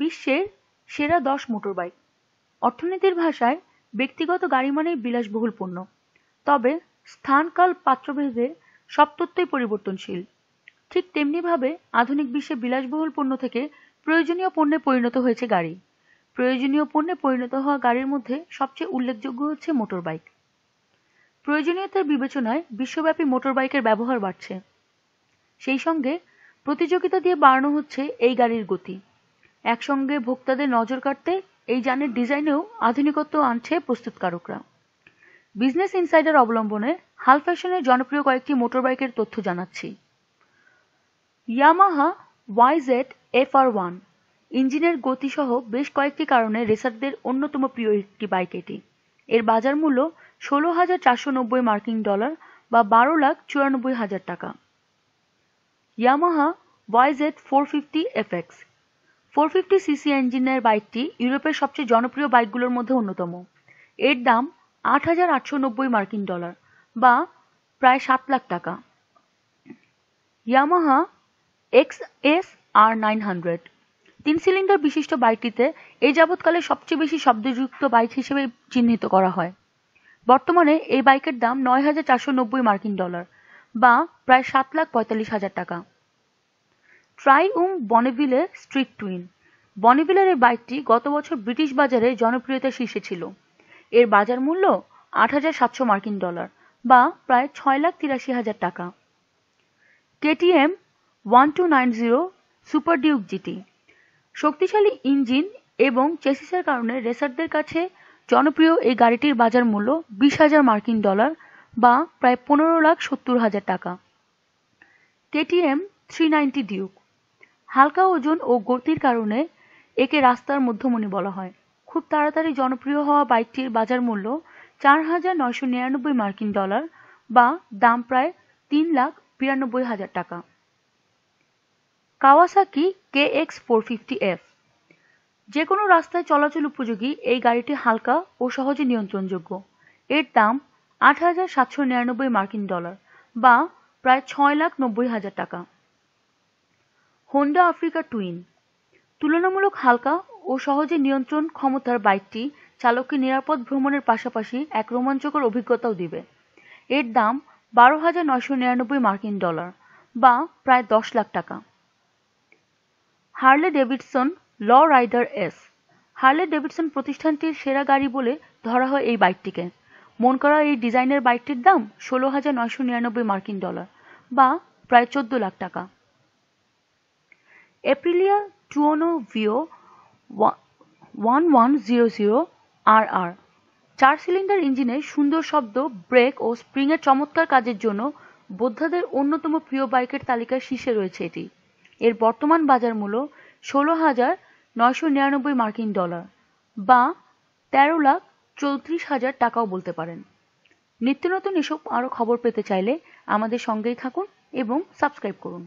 বিশ্বের সেরা দশ মোটরবাইক অর্থনীতির ভাষায় ব্যক্তিগত গাড়ি মানেই বিলাসবহুল পণ্য তবে স্থানকাল পাত্রভেদে সব তত্ত্বই পরিবর্তনশীল ঠিক তেমনিভাবে আধুনিক বিশ্বে বিলাসবহুল পণ্য থেকে প্রয়োজনীয় পণ্যে পরিণত হয়েছে গাড়ি প্রয়োজনীয় পণ্যে পরিণত হওয়া গাড়ির মধ্যে সবচেয়ে উল্লেখযোগ্য হচ্ছে মোটরবাইক প্রয়োজনীয়তার বিবেচনায় বিশ্বব্যাপী মোটরবাইকের ব্যবহার বাড়ছে সেই সঙ্গে প্রতিযোগিতা দিয়ে বাড়ানো হচ্ছে এই গাড়ির গতি একসঙ্গে ভোক্তাদের নজর কাটতে এই যানের ডিজাইনেও আধুনিকত্ব আনছে প্রস্তুতকারকরা বিজনেস ইনসাইডার অবলম্বনে হাল ফ্যাশনের জনপ্রিয় কয়েকটি মোটরবাইকের তথ্য জানাচ্ছি Yamaha Y Z F R one ইঞ্জিনের গতিসহ বেশ কয়েকটি কারণে রেসারদের অন্যতম প্রিয় একটি বাইক এটি এর বাজার মূল্য ষোলো হাজার চারশো নব্বই মার্কিন ডলার বা বারো লাখ চুরানব্বই হাজার টাকা Yamaha Y Z four fifty F X four fifty CC ইঞ্জিনের বাইকটি ইউরোপের সবচেয়ে জনপ্রিয় বাইকগুলোর মধ্যে অন্যতম এর দাম আট হাজার আটশো নব্বই মার্কিন ডলার বা প্রায় সাত লাখ টাকা Yamaha X S R nine hundred তিন সিলিন্ডার বিশিষ্ট বাইকটিতে এ যাবৎকালে সবচেয়ে বেশি শব্দযুক্ত বাইক হিসেবে চিহ্নিত করা হয় বর্তমানে এই বাইকের দাম নয় হাজার চারশো নব্বই মার্কিন ডলার বা প্রায় সাত লাখ পঁয়তাল্লিশ হাজার টাকা ট্রাইউম বনেভিলে স্ট্রিট টুইন বনেভিলের এই বাইকটি গত বছর ব্রিটিশ বাজারে জনপ্রিয়তা শীর্ষে ছিল এর বাজার মূল্য আট হাজার সাতশো মার্কিন ডলার বা প্রায় ছয় লাখ তিরাশি হাজার টাকা KTM one two nine zero super Duke GT শক্তিশালী ইঞ্জিন এবং চেসিসের কারণে রেসারদের কাছে জনপ্রিয় এই গাড়িটির বাজার মূল্য বিশ হাজার মার্কিন ডলার বা প্রায় পনেরো লাখ সত্তর হাজার টাকা কেটিএম থ্রি নাইনটি ডিউক হালকা ওজন ও গতির কারণে একে রাস্তার মধ্যমণি বলা হয় খুব তাড়াতাড়ি জনপ্রিয় হওয়া বাইকটির বাজার মূল্য চার হাজার নয়শো নিরানব্বই মার্কিন ডলার বা দাম প্রায় তিন লাখ বিরানব্বই হাজার টাকা Kawasaki K X four fifty F যে কোনো রাস্তায় চলাচল উপযোগী এই গাড়িটি হালকা ও সহজে নিয়ন্ত্রণযোগ্য এর দাম আট হাজার সাতশো নিরানব্বই মার্কিন ডলার বা প্রায় ছয় লাখ নব্বই হাজার টাকা হোন্ডা আফ্রিকা টুইন তুলনামূলক হালকা ও সহজে নিয়ন্ত্রণ ক্ষমতার বাইকটি চালককে নিরাপদ ভ্রমণের পাশাপাশি এক রোমাঞ্চকর অভিজ্ঞতাও দিবে এর দাম বারো হাজার নয়শো নিরানব্বই মার্কিন ডলার বা প্রায় দশ লাখ টাকা Harley Davidson Low Rider S Harley Davidson প্রতিষ্ঠানটির সেরা গাড়ি বলে ধরা হয় এই বাইকটিকে মন করা এই ডিজাইনের বাইকটির দাম ষোলো হাজার নয়শো নিরানব্বই মার্কিন ডলার বা প্রায় চোদ্দ লাখ টাকা Aprilia Tuono V1100 RR চার সিলিন্ডার ইঞ্জিনের সুন্দর শব্দ ব্রেক ও স্প্রিংয়ের চমৎকার কাজের জন্য বোদ্ধাদের অন্যতম প্রিয় বাইকের তালিকার শীর্ষে রয়েছে এটি এর বর্তমান বাজার মূল্য ষোলো হাজার নয়শো নিরানব্বই মার্কিন ডলার বা তেরো লাখ চৌত্রিশ হাজার টাকাও বলতে পারেন নিত্যনতুন এসব আরও খবর পেতে চাইলে আমাদের সঙ্গেই থাকুন এবং সাবস্ক্রাইব করুন